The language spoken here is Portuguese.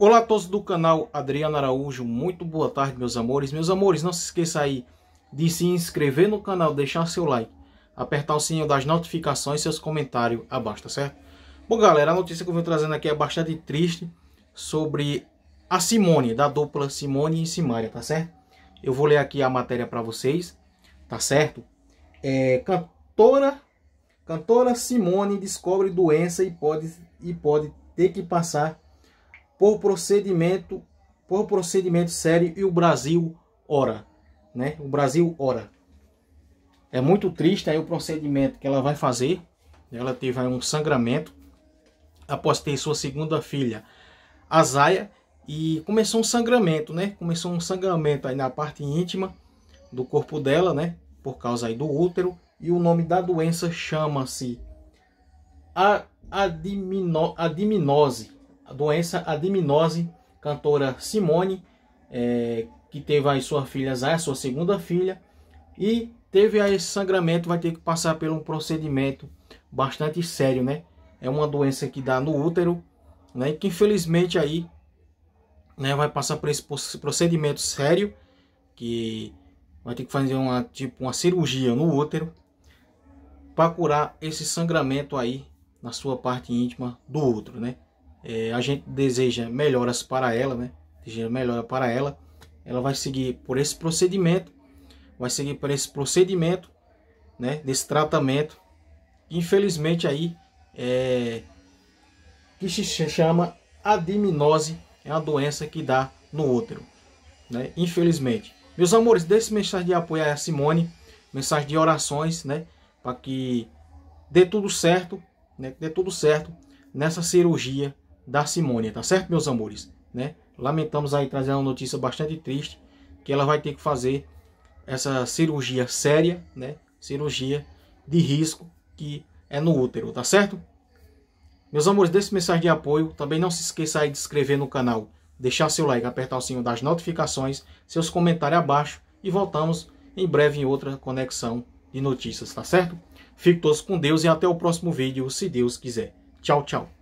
Olá a todos do canal Adriano Araújo, muito boa tarde meus amores. Meus amores, não se esqueça aí de se inscrever no canal, deixar seu like, apertar o sininho das notificações e seus comentários abaixo, tá certo? Bom galera, a notícia que eu venho trazendo aqui é bastante triste sobre a Simone, da dupla Simone e Simária, tá certo? Eu vou ler aqui a matéria para vocês, tá certo? É, cantora, cantora Simone descobre doença e pode, e pode ter que passar por procedimento, por procedimento sério e o Brasil ora, né? O Brasil ora. É muito triste aí o procedimento que ela vai fazer. Ela teve aí um sangramento após ter sua segunda filha, Azaia, e começou um sangramento, né? Começou um sangramento aí na parte íntima do corpo dela, né? Por causa aí do útero. E o nome da doença chama-se adimino, adiminose a doença adiminose, cantora Simone, é, que teve aí sua filha Zaya, sua segunda filha, e teve aí esse sangramento, vai ter que passar por um procedimento bastante sério, né? É uma doença que dá no útero, né? Que infelizmente aí né, vai passar por esse procedimento sério, que vai ter que fazer uma tipo uma cirurgia no útero para curar esse sangramento aí na sua parte íntima do útero, né? é, a gente deseja melhoras para ela, né? Deseja melhora para ela. Ela vai seguir por esse procedimento, vai seguir por esse procedimento, né? Desse tratamento. Infelizmente aí é que se chama adiminose, é uma doença que dá no útero, né? Infelizmente. Meus amores, desse mensagem de apoio a Simone, mensagem de orações, né? Para que dê tudo certo, né? dê tudo certo nessa cirurgia da Simônia, tá certo, meus amores? Né? Lamentamos aí trazer uma notícia bastante triste, que ela vai ter que fazer essa cirurgia séria, né? Cirurgia de risco que é no útero, tá certo? Meus amores, desse mensagem de apoio, também não se esqueça aí de se inscrever no canal, deixar seu like, apertar o sininho das notificações, seus comentários abaixo e voltamos em breve em outra conexão de notícias, tá certo? Fique todos com Deus e até o próximo vídeo, se Deus quiser. Tchau, tchau.